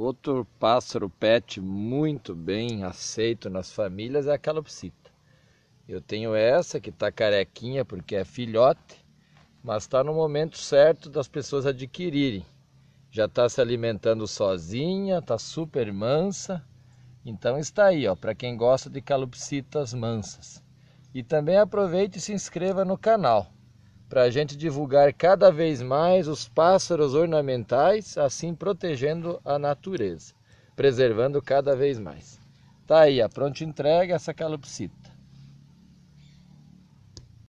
Outro pássaro pet muito bem aceito nas famílias é a calopsita. Eu tenho essa que está carequinha porque é filhote, mas está no momento certo das pessoas adquirirem. Já está se alimentando sozinha, está super mansa. Então está aí, ó, para quem gosta de calopsitas mansas. E também aproveite e se inscreva no canal para a gente divulgar cada vez mais os pássaros ornamentais, assim protegendo a natureza, preservando cada vez mais. Tá aí a pronta entrega essa calopsita.